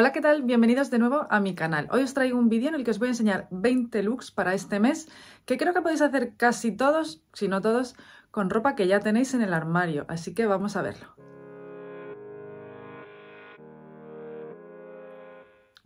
Hola, ¿qué tal? Bienvenidos de nuevo a mi canal. Hoy os traigo un vídeo en el que os voy a enseñar 20 looks para este mes que creo que podéis hacer casi todos, si no todos, con ropa que ya tenéis en el armario, así que vamos a verlo.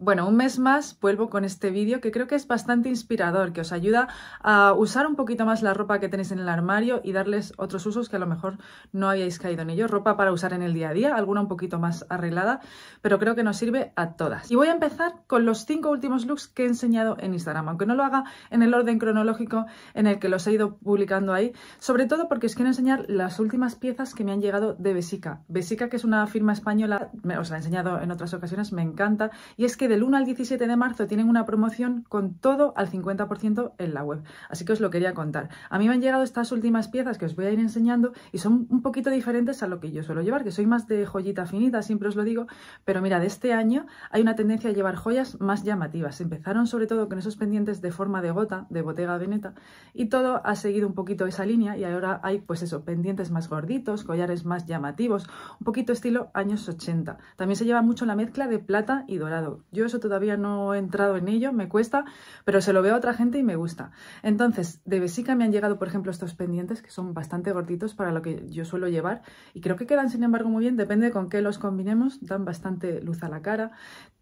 Bueno, un mes más vuelvo con este vídeo que creo que es bastante inspirador, que os ayuda a usar un poquito más la ropa que tenéis en el armario y darles otros usos que a lo mejor no habíais caído en ello. Ropa para usar en el día a día, alguna un poquito más arreglada, pero creo que nos sirve a todas. Y voy a empezar con los cinco últimos looks que he enseñado en Instagram, aunque no lo haga en el orden cronológico en el que los he ido publicando ahí, sobre todo porque os quiero enseñar las últimas piezas que me han llegado de Besica. Besica, que es una firma española, os la he enseñado en otras ocasiones, me encanta, y es que del 1 al 17 de marzo tienen una promoción con todo al 50% en la web. Así que os lo quería contar. A mí me han llegado estas últimas piezas que os voy a ir enseñando y son un poquito diferentes a lo que yo suelo llevar, que soy más de joyita finita, siempre os lo digo, pero mira, de este año hay una tendencia a llevar joyas más llamativas. Empezaron sobre todo con esos pendientes de forma de gota, de botega veneta, y todo ha seguido un poquito esa línea y ahora hay pues eso, pendientes más gorditos, collares más llamativos, un poquito estilo años 80. También se lleva mucho la mezcla de plata y dorado. Yo eso todavía no he entrado en ello, me cuesta, pero se lo veo a otra gente y me gusta. Entonces, de Besica me han llegado, por ejemplo, estos pendientes que son bastante gorditos para lo que yo suelo llevar y creo que quedan, sin embargo, muy bien. Depende con qué los combinemos, dan bastante luz a la cara.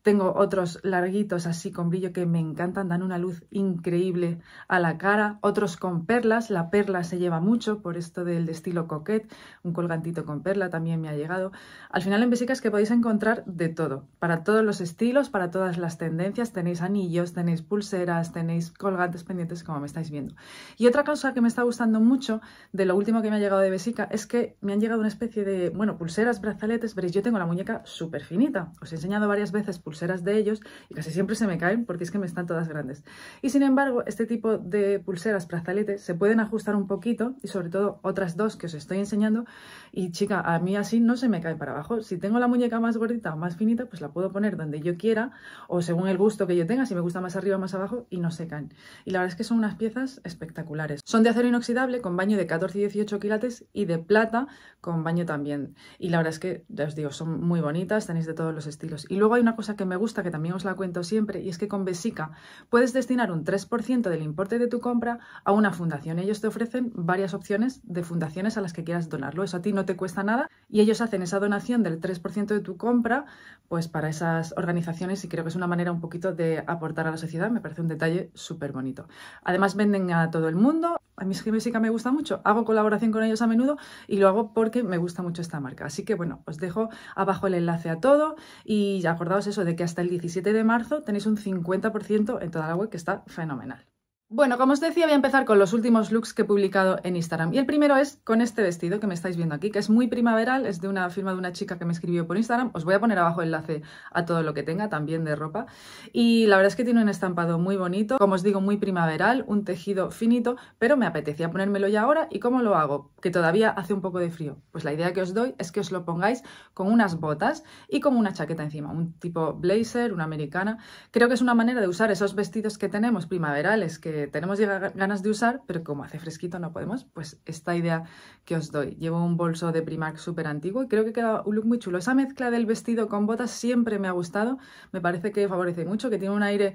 Tengo otros larguitos así con brillo que me encantan, dan una luz increíble a la cara. Otros con perlas, la perla se lleva mucho por esto del estilo coquet, un colgantito con perla también me ha llegado. Al final en es que podéis encontrar de todo, para todos los estilos, para todas las tendencias. Tenéis anillos, tenéis pulseras, tenéis colgantes pendientes como me estáis viendo. Y otra cosa que me está gustando mucho de lo último que me ha llegado de Besica es que me han llegado una especie de, bueno, pulseras, brazaletes. Veréis, yo tengo la muñeca súper finita. Os he enseñado varias veces pulseras de ellos y casi siempre se me caen porque es que me están todas grandes. Y sin embargo, este tipo de pulseras, prazaletes se pueden ajustar un poquito y sobre todo otras dos que os estoy enseñando. Y chica, a mí así no se me cae para abajo. Si tengo la muñeca más gordita o más finita, pues la puedo poner donde yo quiera o según el gusto que yo tenga, si me gusta más arriba o más abajo y no se caen. Y la verdad es que son unas piezas espectaculares. Son de acero inoxidable con baño de 14 y 18 quilates y de plata con baño también. Y la verdad es que, ya os digo, son muy bonitas, tenéis de todos los estilos. Y luego hay una cosa que que me gusta, que también os la cuento siempre, y es que con Besica puedes destinar un 3% del importe de tu compra a una fundación. Ellos te ofrecen varias opciones de fundaciones a las que quieras donarlo. Eso a ti no te cuesta nada y ellos hacen esa donación del 3% de tu compra pues para esas organizaciones y creo que es una manera un poquito de aportar a la sociedad. Me parece un detalle súper bonito. Además venden a todo el mundo. A mí es que Besica me gusta mucho. Hago colaboración con ellos a menudo y lo hago porque me gusta mucho esta marca. Así que bueno, os dejo abajo el enlace a todo y acordaos eso de de que hasta el 17 de marzo tenéis un 50% en toda la web, que está fenomenal. Bueno, como os decía, voy a empezar con los últimos looks que he publicado en Instagram. Y el primero es con este vestido que me estáis viendo aquí, que es muy primaveral, es de una firma de una chica que me escribió por Instagram. Os voy a poner abajo el enlace a todo lo que tenga, también de ropa. Y la verdad es que tiene un estampado muy bonito, como os digo, muy primaveral, un tejido finito, pero me apetecía ponérmelo ya ahora. ¿Y cómo lo hago? Que todavía hace un poco de frío. Pues la idea que os doy es que os lo pongáis con unas botas y con una chaqueta encima, un tipo blazer, una americana. Creo que es una manera de usar esos vestidos que tenemos primaverales, que eh, tenemos ganas de usar, pero como hace fresquito no podemos, pues esta idea que os doy. Llevo un bolso de Primark súper antiguo y creo que queda un look muy chulo. Esa mezcla del vestido con botas siempre me ha gustado, me parece que favorece mucho, que tiene un aire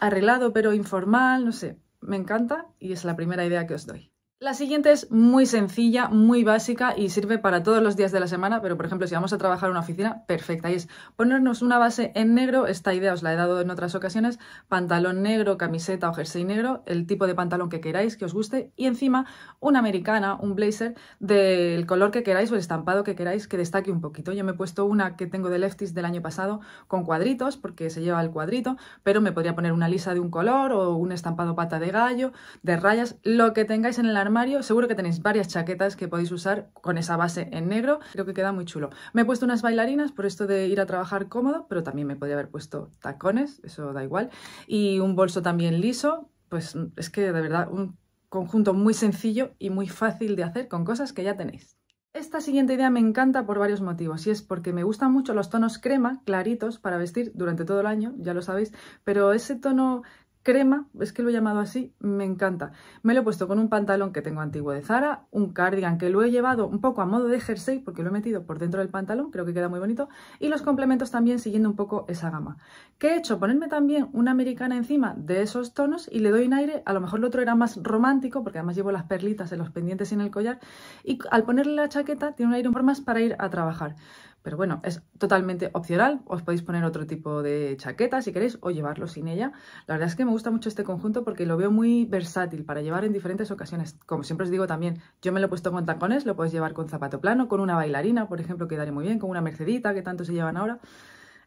arreglado pero informal, no sé, me encanta y es la primera idea que os doy. La siguiente es muy sencilla, muy básica y sirve para todos los días de la semana, pero por ejemplo si vamos a trabajar en una oficina, perfecta. Y es ponernos una base en negro, esta idea os la he dado en otras ocasiones, pantalón negro, camiseta o jersey negro, el tipo de pantalón que queráis, que os guste, y encima una americana, un blazer del color que queráis o el estampado que queráis que destaque un poquito. Yo me he puesto una que tengo de Lefties del año pasado con cuadritos, porque se lleva el cuadrito, pero me podría poner una lisa de un color o un estampado pata de gallo, de rayas, lo que tengáis en el armario Mario, Seguro que tenéis varias chaquetas que podéis usar con esa base en negro. Creo que queda muy chulo. Me he puesto unas bailarinas por esto de ir a trabajar cómodo, pero también me podría haber puesto tacones, eso da igual. Y un bolso también liso. Pues mm, es que de verdad un conjunto muy sencillo y muy fácil de hacer con cosas que ya tenéis. Esta siguiente idea me encanta por varios motivos y es porque me gustan mucho los tonos crema claritos para vestir durante todo el año, ya lo sabéis, pero ese tono crema, es que lo he llamado así, me encanta. Me lo he puesto con un pantalón que tengo antiguo de Zara, un cardigan que lo he llevado un poco a modo de jersey porque lo he metido por dentro del pantalón, creo que queda muy bonito, y los complementos también siguiendo un poco esa gama. ¿Qué he hecho? Ponerme también una americana encima de esos tonos y le doy un aire, a lo mejor el otro era más romántico porque además llevo las perlitas en los pendientes y en el collar, y al ponerle la chaqueta tiene un aire un poco más para ir a trabajar. Pero bueno, es totalmente opcional, os podéis poner otro tipo de chaqueta si queréis o llevarlo sin ella. La verdad es que me gusta mucho este conjunto porque lo veo muy versátil para llevar en diferentes ocasiones. Como siempre os digo también, yo me lo he puesto con tacones, lo podéis llevar con zapato plano, con una bailarina, por ejemplo, quedaría muy bien, con una mercedita que tanto se llevan ahora.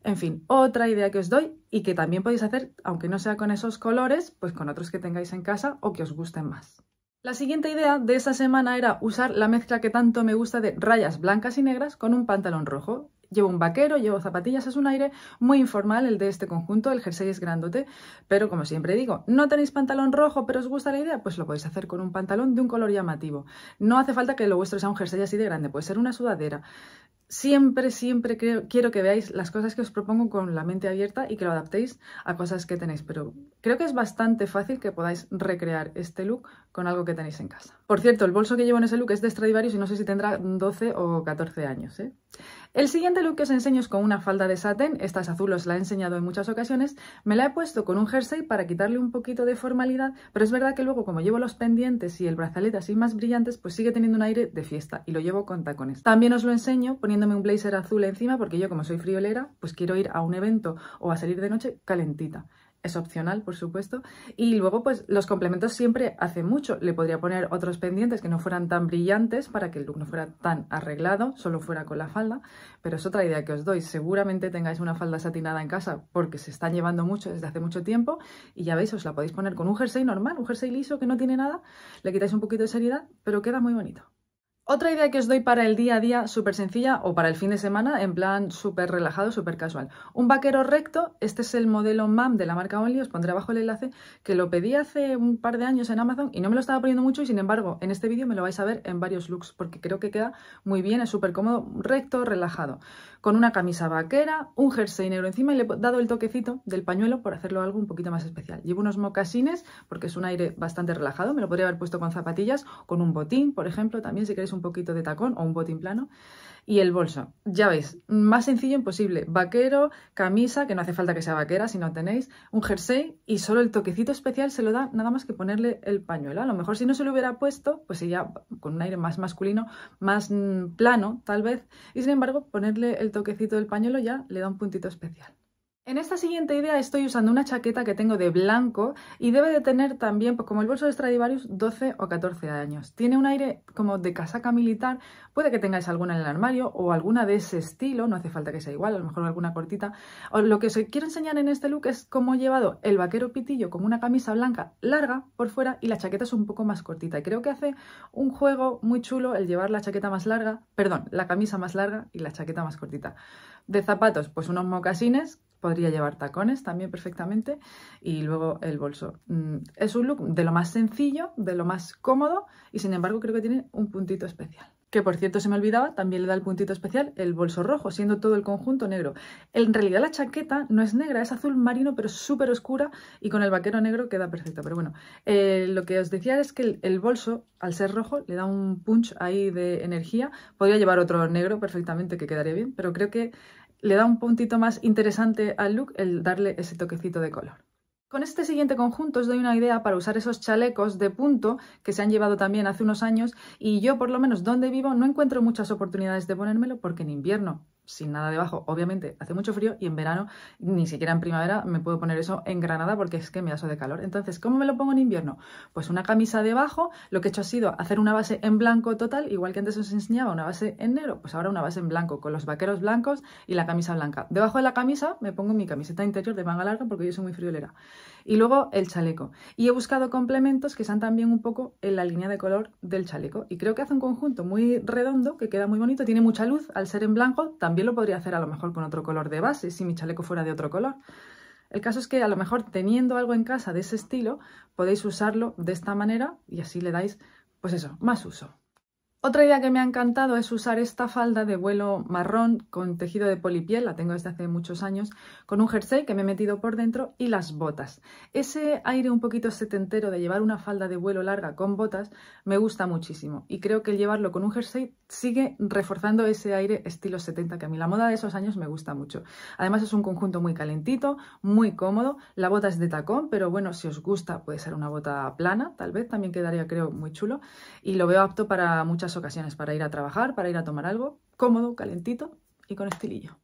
En fin, otra idea que os doy y que también podéis hacer, aunque no sea con esos colores, pues con otros que tengáis en casa o que os gusten más. La siguiente idea de esta semana era usar la mezcla que tanto me gusta de rayas blancas y negras con un pantalón rojo. Llevo un vaquero, llevo zapatillas, es un aire muy informal el de este conjunto, el jersey es grandote, pero como siempre digo, no tenéis pantalón rojo pero os gusta la idea, pues lo podéis hacer con un pantalón de un color llamativo. No hace falta que lo vuestro sea un jersey así de grande, puede ser una sudadera, siempre, siempre quiero que veáis las cosas que os propongo con la mente abierta y que lo adaptéis a cosas que tenéis. Pero creo que es bastante fácil que podáis recrear este look con algo que tenéis en casa. Por cierto, el bolso que llevo en ese look es de Stradivarius y no sé si tendrá 12 o 14 años. ¿eh? El siguiente look que os enseño es con una falda de satén. Esta azul, os la he enseñado en muchas ocasiones. Me la he puesto con un jersey para quitarle un poquito de formalidad, pero es verdad que luego como llevo los pendientes y el brazalete así más brillantes, pues sigue teniendo un aire de fiesta y lo llevo con tacones. También os lo enseño poniéndome un blazer azul encima porque yo como soy friolera, pues quiero ir a un evento o a salir de noche calentita es opcional, por supuesto. Y luego, pues los complementos siempre hacen mucho. Le podría poner otros pendientes que no fueran tan brillantes para que el look no fuera tan arreglado, solo fuera con la falda. Pero es otra idea que os doy. Seguramente tengáis una falda satinada en casa porque se están llevando mucho desde hace mucho tiempo. Y ya veis, os la podéis poner con un jersey normal, un jersey liso que no tiene nada. Le quitáis un poquito de seriedad, pero queda muy bonito. Otra idea que os doy para el día a día súper sencilla o para el fin de semana en plan súper relajado, súper casual. Un vaquero recto, este es el modelo MAM de la marca Only, os pondré abajo el enlace, que lo pedí hace un par de años en Amazon y no me lo estaba poniendo mucho y sin embargo en este vídeo me lo vais a ver en varios looks porque creo que queda muy bien, es súper cómodo, recto, relajado. Con una camisa vaquera, un jersey negro encima y le he dado el toquecito del pañuelo por hacerlo algo un poquito más especial. Llevo unos mocasines porque es un aire bastante relajado, me lo podría haber puesto con zapatillas, con un botín, por ejemplo, también si queréis un un poquito de tacón o un botín plano. Y el bolso, ya veis, más sencillo imposible. Vaquero, camisa, que no hace falta que sea vaquera si no tenéis, un jersey y solo el toquecito especial se lo da nada más que ponerle el pañuelo. A lo mejor si no se lo hubiera puesto, pues ya con un aire más masculino, más mm, plano tal vez. Y sin embargo, ponerle el toquecito del pañuelo ya le da un puntito especial. En esta siguiente idea estoy usando una chaqueta que tengo de blanco y debe de tener también, pues, como el bolso de Stradivarius, 12 o 14 años. Tiene un aire como de casaca militar, puede que tengáis alguna en el armario o alguna de ese estilo, no hace falta que sea igual, a lo mejor alguna cortita. O lo que os quiero enseñar en este look es cómo he llevado el vaquero pitillo con una camisa blanca larga por fuera y la chaqueta es un poco más cortita. Y creo que hace un juego muy chulo el llevar la chaqueta más larga, perdón, la camisa más larga y la chaqueta más cortita. De zapatos, pues unos mocasines podría llevar tacones también perfectamente y luego el bolso. Mm, es un look de lo más sencillo, de lo más cómodo y sin embargo creo que tiene un puntito especial. Que por cierto se me olvidaba, también le da el puntito especial el bolso rojo, siendo todo el conjunto negro. En realidad la chaqueta no es negra, es azul marino pero súper oscura y con el vaquero negro queda perfecto. Pero bueno, eh, lo que os decía es que el, el bolso al ser rojo le da un punch ahí de energía. Podría llevar otro negro perfectamente que quedaría bien, pero creo que le da un puntito más interesante al look el darle ese toquecito de color. Con este siguiente conjunto os doy una idea para usar esos chalecos de punto que se han llevado también hace unos años y yo por lo menos donde vivo no encuentro muchas oportunidades de ponérmelo porque en invierno sin nada debajo. Obviamente hace mucho frío y en verano, ni siquiera en primavera, me puedo poner eso en Granada porque es que me da eso de calor. Entonces, ¿cómo me lo pongo en invierno? Pues una camisa debajo, lo que he hecho ha sido hacer una base en blanco total, igual que antes os enseñaba una base en negro, pues ahora una base en blanco, con los vaqueros blancos y la camisa blanca. Debajo de la camisa me pongo mi camiseta interior de manga larga porque yo soy muy friolera. Y luego el chaleco. Y he buscado complementos que sean también un poco en la línea de color del chaleco. Y creo que hace un conjunto muy redondo, que queda muy bonito, tiene mucha luz. Al ser en blanco, también lo podría hacer a lo mejor con otro color de base, si mi chaleco fuera de otro color. El caso es que a lo mejor teniendo algo en casa de ese estilo, podéis usarlo de esta manera y así le dais, pues eso, más uso. Otra idea que me ha encantado es usar esta falda de vuelo marrón con tejido de polipiel, la tengo desde hace muchos años, con un jersey que me he metido por dentro y las botas. Ese aire un poquito setentero de llevar una falda de vuelo larga con botas me gusta muchísimo y creo que llevarlo con un jersey sigue reforzando ese aire estilo 70 que a mí la moda de esos años me gusta mucho. Además es un conjunto muy calentito, muy cómodo, la bota es de tacón, pero bueno, si os gusta puede ser una bota plana, tal vez, también quedaría creo muy chulo y lo veo apto para muchas ocasiones para ir a trabajar, para ir a tomar algo, cómodo, calentito y con estilillo.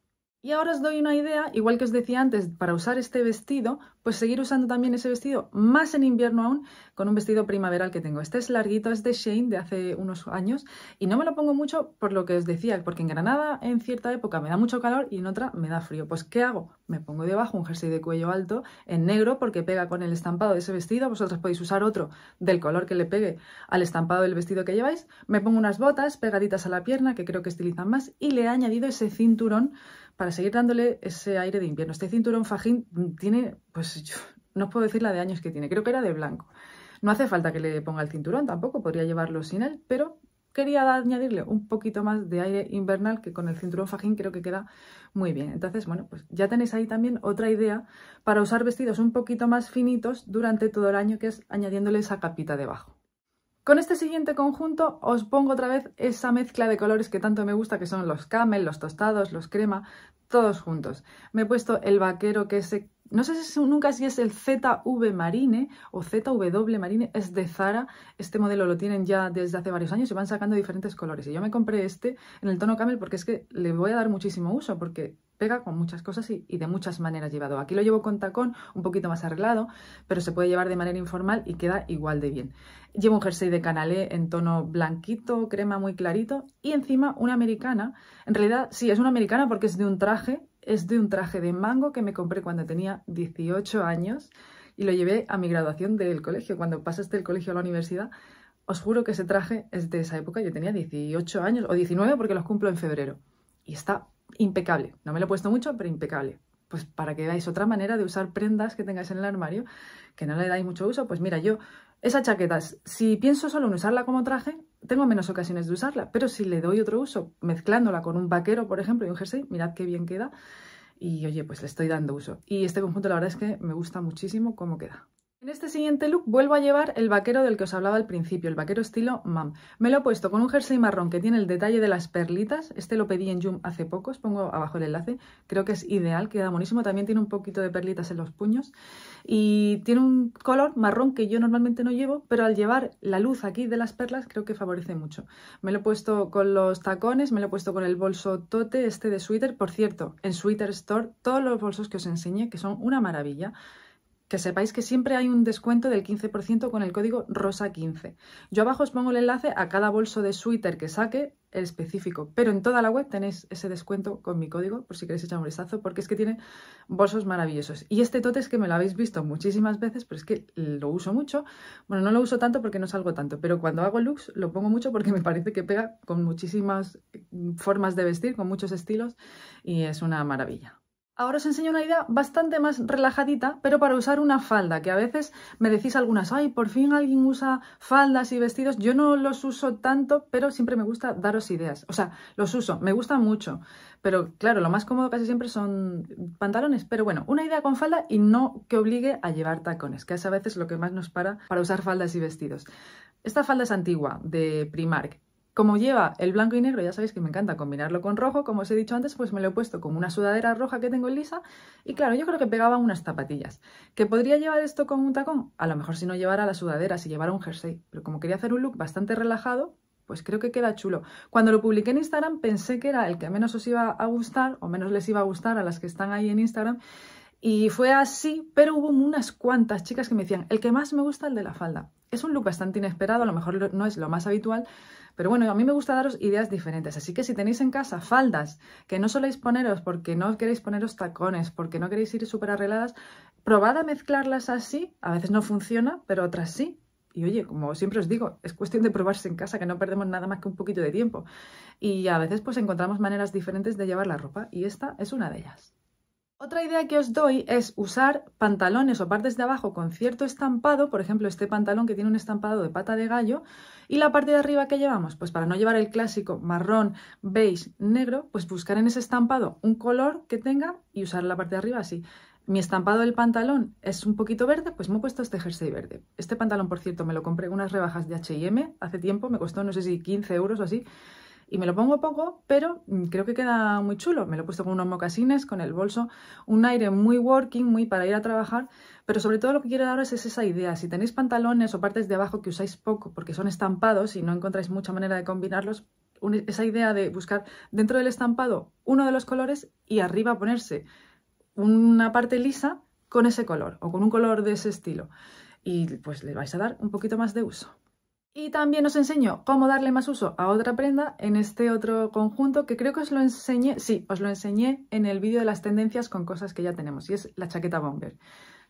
Y ahora os doy una idea, igual que os decía antes, para usar este vestido, pues seguir usando también ese vestido, más en invierno aún, con un vestido primaveral que tengo. Este es larguito, es de Shane de hace unos años y no me lo pongo mucho por lo que os decía, porque en Granada en cierta época me da mucho calor y en otra me da frío. Pues ¿qué hago? Me pongo debajo un jersey de cuello alto en negro porque pega con el estampado de ese vestido. Vosotros podéis usar otro del color que le pegue al estampado del vestido que lleváis. Me pongo unas botas pegaditas a la pierna que creo que estilizan más y le he añadido ese cinturón para seguir dándole ese aire de invierno. Este cinturón fajín tiene, pues yo no os puedo decir la de años que tiene, creo que era de blanco. No hace falta que le ponga el cinturón tampoco, podría llevarlo sin él, pero quería añadirle un poquito más de aire invernal que con el cinturón fajín creo que queda muy bien. Entonces, bueno, pues ya tenéis ahí también otra idea para usar vestidos un poquito más finitos durante todo el año, que es añadiéndole esa capita debajo. Con este siguiente conjunto os pongo otra vez esa mezcla de colores que tanto me gusta, que son los camel, los tostados, los crema, todos juntos. Me he puesto el vaquero que es, no sé si nunca si es el ZV Marine o ZW Marine, es de Zara. Este modelo lo tienen ya desde hace varios años y van sacando diferentes colores. Y yo me compré este en el tono camel porque es que le voy a dar muchísimo uso, porque pega con muchas cosas y, de muchas maneras llevado. Aquí lo llevo con tacón, un poquito más arreglado, pero se puede llevar de manera informal y queda igual de bien. Llevo un jersey de canalé en tono blanquito, crema muy clarito y encima una americana. En realidad, sí, es una americana porque es de un traje, es de un traje de mango que me compré cuando tenía 18 años y lo llevé a mi graduación del colegio. Cuando pasaste del colegio a la universidad, os juro que ese traje es de esa época. Yo tenía 18 años o 19 porque los cumplo en febrero. Y está impecable. No me lo he puesto mucho, pero impecable. Pues para que veáis otra manera de usar prendas que tengáis en el armario, que no le dais mucho uso, pues mira, yo esa chaquetas, si pienso solo en usarla como traje, tengo menos ocasiones de usarla, pero si le doy otro uso, mezclándola con un vaquero, por ejemplo, y un jersey, mirad qué bien queda. Y oye, pues le estoy dando uso. Y este conjunto la verdad es que me gusta muchísimo cómo queda. En este siguiente look vuelvo a llevar el vaquero del que os hablaba al principio, el vaquero estilo mam. Me lo he puesto con un jersey marrón que tiene el detalle de las perlitas, este lo pedí en Joom hace poco, os pongo abajo el enlace, creo que es ideal, queda buenísimo, también tiene un poquito de perlitas en los puños y tiene un color marrón que yo normalmente no llevo, pero al llevar la luz aquí de las perlas creo que favorece mucho. Me lo he puesto con los tacones, me lo he puesto con el bolso tote este de Sweeter. por cierto, en Sweater Store todos los bolsos que os enseñé que son una maravilla, que sepáis que siempre hay un descuento del 15% con el código ROSA15. Yo abajo os pongo el enlace a cada bolso de suéter que saque, el específico, pero en toda la web tenéis ese descuento con mi código, por si queréis echar un vistazo, porque es que tiene bolsos maravillosos. Y este tote es que me lo habéis visto muchísimas veces, pero es que lo uso mucho. Bueno, no lo uso tanto porque no salgo tanto, pero cuando hago looks lo pongo mucho porque me parece que pega con muchísimas formas de vestir, con muchos estilos, y es una maravilla. Ahora os enseño una idea bastante más relajadita, pero para usar una falda, que a veces me decís algunas, ay, por fin alguien usa faldas y vestidos. Yo no los uso tanto, pero siempre me gusta daros ideas. O sea, los uso, me gustan mucho. Pero claro, lo más cómodo casi siempre son pantalones. Pero bueno, una idea con falda y no que obligue a llevar tacones, que es a veces lo que más nos para para usar faldas y vestidos. Esta falda es antigua, de Primark, como lleva el blanco y negro, ya sabéis que me encanta combinarlo con rojo, como os he dicho antes, pues me lo he puesto como una sudadera roja que tengo en lisa y claro, yo creo que pegaba unas zapatillas. ¿Que podría llevar esto con un tacón? A lo mejor si no llevara la sudadera, si llevara un jersey, pero como quería hacer un look bastante relajado, pues creo que queda chulo. Cuando lo publiqué en Instagram pensé que era el que menos os iba a gustar o menos les iba a gustar a las que están ahí en Instagram y fue así, pero hubo unas cuantas chicas que me decían, el que más me gusta el de la falda. Es un look bastante inesperado, a lo mejor no es lo más habitual, pero bueno, a mí me gusta daros ideas diferentes, así que si tenéis en casa faldas que no soléis poneros porque no queréis poneros tacones, porque no queréis ir súper arregladas, probad a mezclarlas así, a veces no funciona, pero otras sí. Y oye, como siempre os digo, es cuestión de probarse en casa, que no perdemos nada más que un poquito de tiempo. Y a veces pues encontramos maneras diferentes de llevar la ropa y esta es una de ellas. Otra idea que os doy es usar pantalones o partes de abajo con cierto estampado, por ejemplo este pantalón que tiene un estampado de pata de gallo, y la parte de arriba que llevamos, pues para no llevar el clásico marrón, beige, negro, pues buscar en ese estampado un color que tenga y usar la parte de arriba así. Mi estampado del pantalón es un poquito verde, pues me he puesto este jersey verde. Este pantalón, por cierto, me lo compré en unas rebajas de H&M hace tiempo, me costó no sé si 15 euros o así, y me lo pongo poco, pero mm, creo que queda muy chulo. Me lo he puesto con unos mocasines, con el bolso, un aire muy working, muy para ir a trabajar, pero sobre todo lo que quiero daros es esa idea. Si tenéis pantalones o partes de abajo que usáis poco porque son estampados y no encontráis mucha manera de combinarlos, esa idea de buscar dentro del estampado uno de los colores y arriba ponerse una parte lisa con ese color o con un color de ese estilo. Y pues le vais a dar un poquito más de uso. Y también os enseño cómo darle más uso a otra prenda en este otro conjunto que creo que os lo enseñé, sí, os lo enseñé en el vídeo de las tendencias con cosas que ya tenemos y es la chaqueta bomber.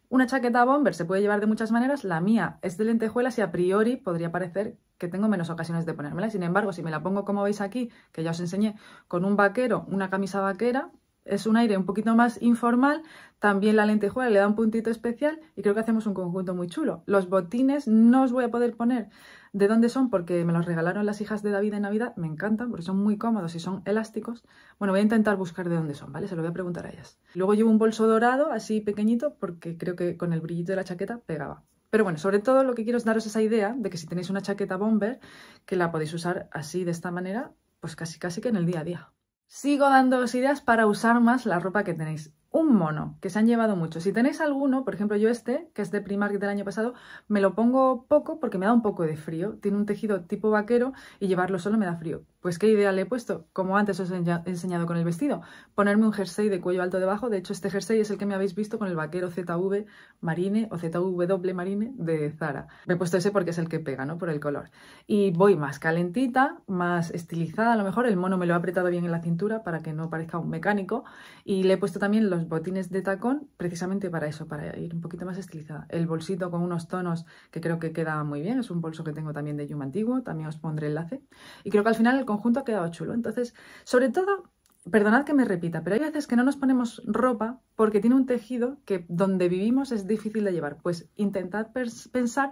Una chaqueta bomber se puede llevar de muchas maneras, la mía es de lentejuelas y a priori podría parecer que tengo menos ocasiones de ponérmela. Sin embargo, si me la pongo como veis aquí, que ya os enseñé, con un vaquero, una camisa vaquera, es un aire un poquito más informal, también la lentejuela le da un puntito especial y creo que hacemos un conjunto muy chulo. Los botines no os voy a poder poner de dónde son porque me los regalaron las hijas de David en Navidad, me encantan porque son muy cómodos y son elásticos. Bueno, voy a intentar buscar de dónde son, ¿vale? Se lo voy a preguntar a ellas. Luego llevo un bolso dorado así pequeñito porque creo que con el brillito de la chaqueta pegaba. Pero bueno, sobre todo lo que quiero es daros esa idea de que si tenéis una chaqueta bomber, que la podéis usar así, de esta manera, pues casi casi que en el día a día. Sigo dándoos ideas para usar más la ropa que tenéis. Un mono, que se han llevado mucho. Si tenéis alguno, por ejemplo yo este, que es de Primark del año pasado, me lo pongo poco porque me da un poco de frío. Tiene un tejido tipo vaquero y llevarlo solo me da frío. Pues qué idea le he puesto, como antes os he enseñado con el vestido, ponerme un jersey de cuello alto debajo, de hecho este jersey es el que me habéis visto con el vaquero ZV Marine o ZW Marine de Zara. Me he puesto ese porque es el que pega, ¿no? Por el color. Y voy más calentita, más estilizada, a lo mejor el mono me lo ha apretado bien en la cintura para que no parezca un mecánico y le he puesto también los botines de tacón precisamente para eso, para ir un poquito más estilizada. El bolsito con unos tonos que creo que queda muy bien, es un bolso que tengo también de Yuma antiguo, también os pondré enlace. Y creo que al final conjunto ha quedado chulo. Entonces, sobre todo, perdonad que me repita, pero hay veces que no nos ponemos ropa porque tiene un tejido que donde vivimos es difícil de llevar. Pues intentad pensar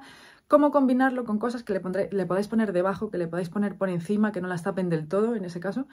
cómo combinarlo con cosas que le, pondré, le podéis poner debajo, que le podéis poner por encima, que no las tapen del todo en ese caso.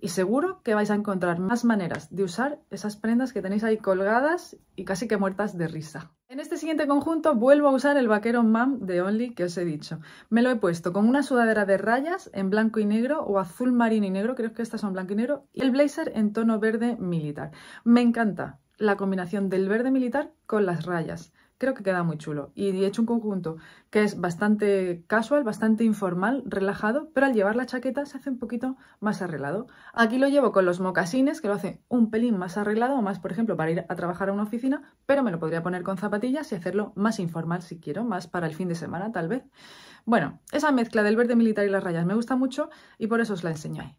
Y seguro que vais a encontrar más maneras de usar esas prendas que tenéis ahí colgadas y casi que muertas de risa. En este siguiente conjunto vuelvo a usar el vaquero MAM de Only que os he dicho. Me lo he puesto con una sudadera de rayas en blanco y negro o azul marino y negro, creo que estas son blanco y negro, y el blazer en tono verde militar. Me encanta la combinación del verde militar con las rayas. Creo que queda muy chulo. Y he hecho un conjunto que es bastante casual, bastante informal, relajado, pero al llevar la chaqueta se hace un poquito más arreglado. Aquí lo llevo con los mocasines, que lo hace un pelín más arreglado, o más, por ejemplo, para ir a trabajar a una oficina, pero me lo podría poner con zapatillas y hacerlo más informal si quiero, más para el fin de semana tal vez. Bueno, esa mezcla del verde militar y las rayas me gusta mucho y por eso os la enseño ahí.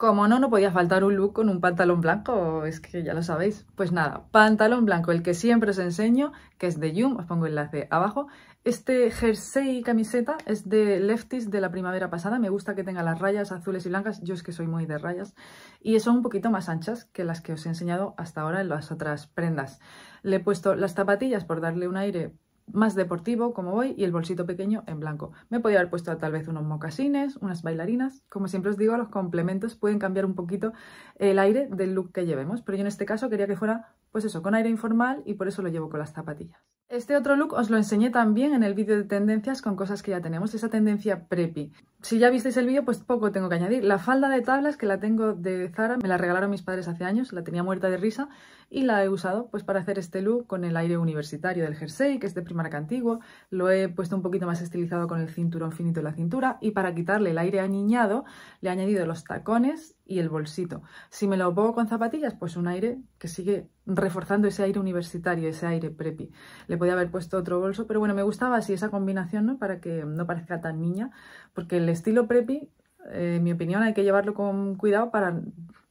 Como no, no podía faltar un look con un pantalón blanco, es que ya lo sabéis. Pues nada, pantalón blanco, el que siempre os enseño, que es de Yum, os pongo el enlace abajo. Este jersey y camiseta es de Lefties de la primavera pasada, me gusta que tenga las rayas azules y blancas, yo es que soy muy de rayas, y son un poquito más anchas que las que os he enseñado hasta ahora en las otras prendas. Le he puesto las zapatillas por darle un aire más deportivo, como voy, y el bolsito pequeño en blanco. Me podía haber puesto tal vez unos mocasines, unas bailarinas. Como siempre os digo, los complementos pueden cambiar un poquito el aire del look que llevemos, pero yo en este caso quería que fuera, pues eso, con aire informal y por eso lo llevo con las zapatillas. Este otro look os lo enseñé también en el vídeo de tendencias con cosas que ya tenemos, esa tendencia preppy si ya visteis el vídeo, pues poco tengo que añadir. La falda de tablas que la tengo de Zara, me la regalaron mis padres hace años, la tenía muerta de risa y la he usado pues para hacer este look con el aire universitario del jersey, que es de primarca antiguo. Lo he puesto un poquito más estilizado con el cinturón finito de la cintura y para quitarle el aire niñado le he añadido los tacones y el bolsito. Si me lo pongo con zapatillas, pues un aire que sigue reforzando ese aire universitario, ese aire preppy. Le podía haber puesto otro bolso, pero bueno, me gustaba así esa combinación, ¿no? Para que no parezca tan niña, porque estilo preppy, en eh, mi opinión, hay que llevarlo con cuidado para,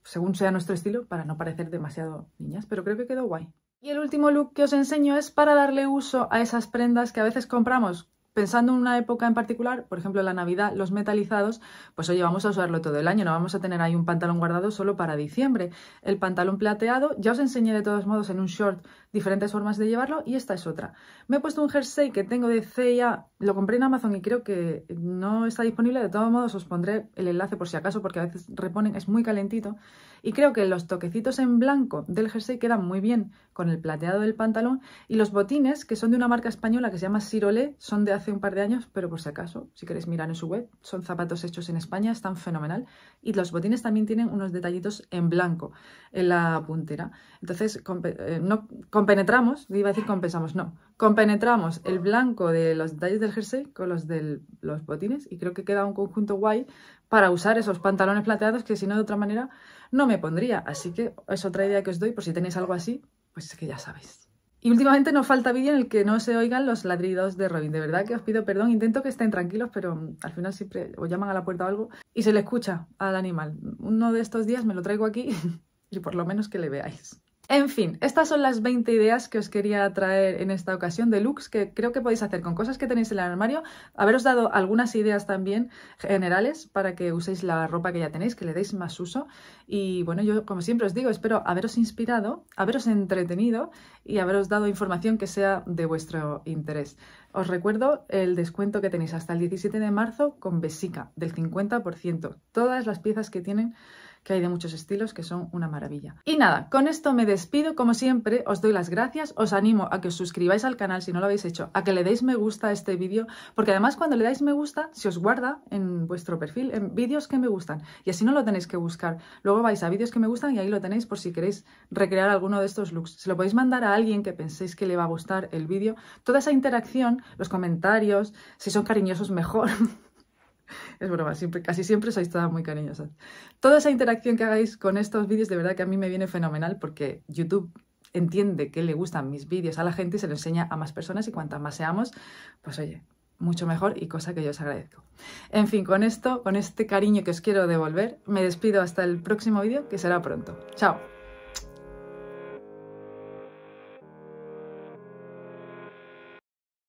según sea nuestro estilo, para no parecer demasiado niñas, pero creo que quedó guay. Y el último look que os enseño es para darle uso a esas prendas que a veces compramos pensando en una época en particular, por ejemplo la Navidad, los metalizados, pues oye, vamos a usarlo todo el año, no vamos a tener ahí un pantalón guardado solo para diciembre. El pantalón plateado, ya os enseñé de todos modos en un short diferentes formas de llevarlo y esta es otra. Me he puesto un jersey que tengo de CIA, lo compré en Amazon y creo que no está disponible, de todos modos os pondré el enlace por si acaso porque a veces reponen, es muy calentito y creo que los toquecitos en blanco del jersey quedan muy bien con el plateado del pantalón y los botines que son de una marca española que se llama Sirolé, son de hace un par de años, pero por si acaso, si queréis mirar en su web, son zapatos hechos en España, están fenomenal y los botines también tienen unos detallitos en blanco en la puntera. Entonces, eh, no compenetramos, iba a decir compensamos, no, compenetramos el blanco de los detalles del jersey con los de los botines y creo que queda un conjunto guay para usar esos pantalones plateados que si no de otra manera no me pondría. Así que es otra idea que os doy por si tenéis algo así, pues es que ya sabéis. Y últimamente nos falta vídeo en el que no se oigan los ladridos de Robin. De verdad que os pido perdón, intento que estén tranquilos, pero al final siempre os llaman a la puerta o algo y se le escucha al animal. Uno de estos días me lo traigo aquí y por lo menos que le veáis. En fin, estas son las 20 ideas que os quería traer en esta ocasión de looks que creo que podéis hacer con cosas que tenéis en el armario. Haberos dado algunas ideas también generales para que uséis la ropa que ya tenéis, que le deis más uso. Y bueno, yo como siempre os digo, espero haberos inspirado, haberos entretenido y haberos dado información que sea de vuestro interés. Os recuerdo el descuento que tenéis hasta el 17 de marzo con Besica del 50%. Todas las piezas que tienen que hay de muchos estilos que son una maravilla. Y nada, con esto me despido. Como siempre, os doy las gracias. Os animo a que os suscribáis al canal si no lo habéis hecho, a que le deis me gusta a este vídeo, porque además cuando le dais me gusta se os guarda en vuestro perfil, en vídeos que me gustan. Y así no lo tenéis que buscar. Luego vais a vídeos que me gustan y ahí lo tenéis por si queréis recrear alguno de estos looks. Se lo podéis mandar a alguien que penséis que le va a gustar el vídeo. Toda esa interacción, los comentarios, si son cariñosos mejor. Es broma, siempre, casi siempre sois todas muy cariñosas. Toda esa interacción que hagáis con estos vídeos, de verdad que a mí me viene fenomenal porque YouTube entiende que le gustan mis vídeos a la gente y se lo enseña a más personas y cuantas más seamos, pues oye, mucho mejor y cosa que yo os agradezco. En fin, con esto, con este cariño que os quiero devolver, me despido hasta el próximo vídeo que será pronto. ¡Chao!